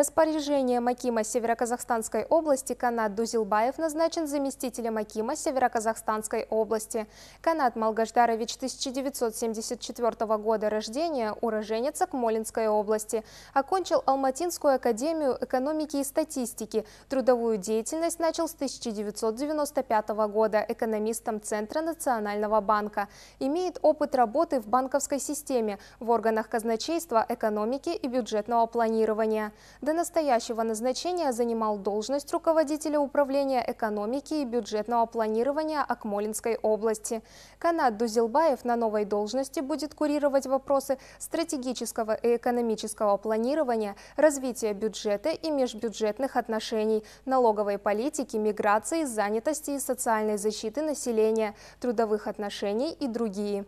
Распоряжением Акима Североказахстанской области Канат Дузилбаев назначен заместителем Акима Североказахстанской области. Канат Малгаждарович 1974 года рождения, уроженец Акмолинской области. Окончил Алматинскую академию экономики и статистики. Трудовую деятельность начал с 1995 года экономистом Центра Национального банка. Имеет опыт работы в банковской системе, в органах казначейства, экономики и бюджетного планирования до настоящего назначения занимал должность руководителя управления экономики и бюджетного планирования Акмолинской области. Канат Дузелбаев на новой должности будет курировать вопросы стратегического и экономического планирования, развития бюджета и межбюджетных отношений, налоговой политики, миграции, занятости и социальной защиты населения, трудовых отношений и другие.